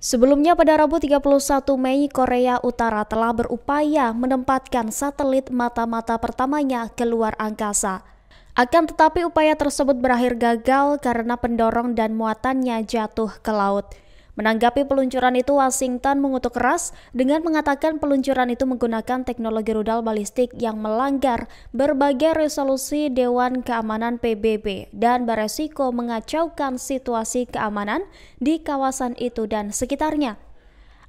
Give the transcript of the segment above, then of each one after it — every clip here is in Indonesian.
Sebelumnya pada Rabu 31 Mei, Korea Utara telah berupaya menempatkan satelit mata-mata pertamanya ke luar angkasa. Akan tetapi upaya tersebut berakhir gagal karena pendorong dan muatannya jatuh ke laut. Menanggapi peluncuran itu, Washington mengutuk keras dengan mengatakan peluncuran itu menggunakan teknologi rudal balistik yang melanggar berbagai resolusi Dewan Keamanan PBB dan beresiko mengacaukan situasi keamanan di kawasan itu dan sekitarnya.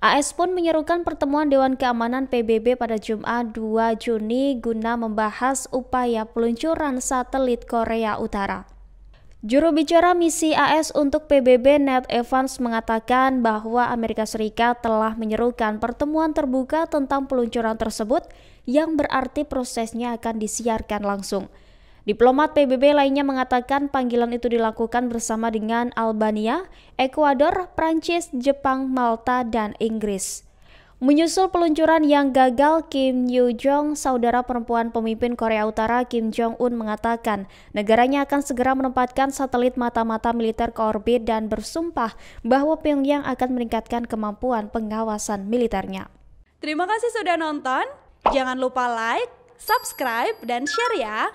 AS pun menyerukan pertemuan Dewan Keamanan PBB pada Jumat 2 Juni guna membahas upaya peluncuran satelit Korea Utara. Juru bicara misi AS untuk PBB Ned Evans mengatakan bahwa Amerika Serikat telah menyerukan pertemuan terbuka tentang peluncuran tersebut yang berarti prosesnya akan disiarkan langsung. Diplomat PBB lainnya mengatakan panggilan itu dilakukan bersama dengan Albania, Ekuador, Prancis, Jepang, Malta, dan Inggris. Menyusul peluncuran yang gagal Kim Yoo Jong, saudara perempuan pemimpin Korea Utara Kim Jong Un mengatakan negaranya akan segera menempatkan satelit mata-mata militer ke orbit dan bersumpah bahwa Pyongyang akan meningkatkan kemampuan pengawasan militernya. Terima kasih sudah nonton. Jangan lupa like, subscribe, dan share ya.